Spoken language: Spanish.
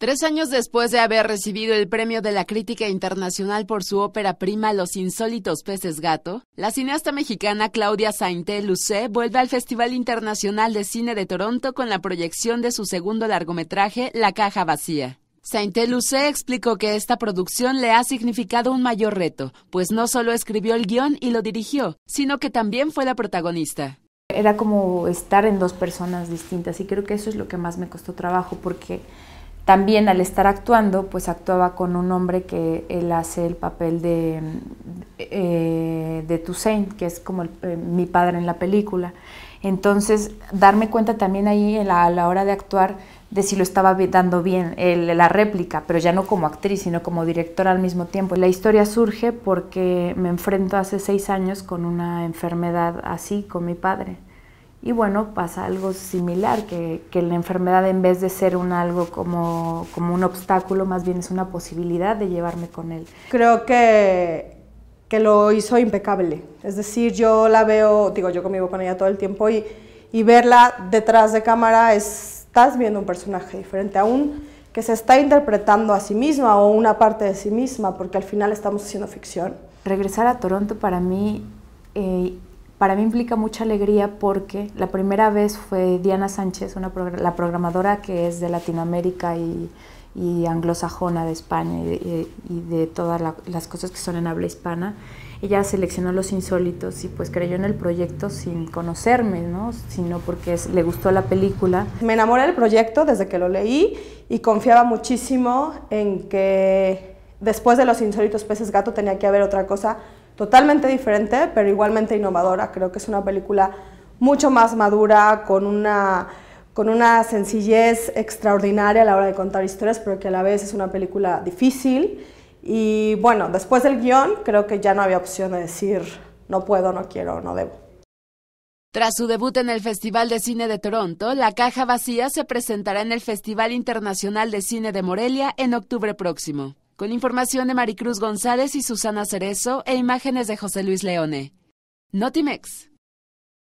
Tres años después de haber recibido el premio de la crítica internacional por su ópera prima Los insólitos peces gato, la cineasta mexicana Claudia Sainte Lucé vuelve al Festival Internacional de Cine de Toronto con la proyección de su segundo largometraje La caja vacía. Sainte Lucé explicó que esta producción le ha significado un mayor reto, pues no solo escribió el guión y lo dirigió, sino que también fue la protagonista. Era como estar en dos personas distintas y creo que eso es lo que más me costó trabajo porque también al estar actuando, pues actuaba con un hombre que él hace el papel de, eh, de Toussaint, que es como eh, mi padre en la película. Entonces, darme cuenta también ahí a la, hora de actuar de si lo estaba dando bien la réplica, pero ya no como actriz, sino como directora al mismo tiempo. La historia surge porque me enfrento hace seis años con una enfermedad así, con mi padre. Y bueno, pasa algo similar, que, la enfermedad en vez de ser un algo como, como, un obstáculo, más bien es una posibilidad de llevarme con él. Creo que, que lo hizo impecable. Es decir, yo la veo, digo, yo conmigo con ella todo el tiempo y, verla detrás de cámara, estás viendo un personaje diferente a un que se está interpretando a sí misma o una parte de sí misma, porque al final estamos haciendo ficción. Regresar a Toronto para mí eh, para mí implica mucha alegría porque la primera vez fue Diana Sánchez, la programadora que es de Latinoamérica y, anglosajona de España y de, todas las cosas que son en habla hispana. Ella seleccionó los insólitos y pues creyó en el proyecto sin conocerme, sino porque le gustó la película. Me enamoré del proyecto desde que lo leí y confiaba muchísimo en que después de los insólitos peces gato tenía que haber otra cosa totalmente diferente, pero igualmente innovadora. Creo que es una película mucho más madura, con una, con una sencillez extraordinaria a la hora de contar historias, pero que a la vez es una película difícil. Y bueno, después del guión creo que ya no había opción de decir no puedo, no quiero, no debo. Tras su debut en el Festival de Cine de Toronto, La Caja Vacía se presentará en el Festival Internacional de Cine de Morelia en octubre próximo con información de Maricruz González y Susana Cerezo e imágenes de José Luis Leone. Notimex.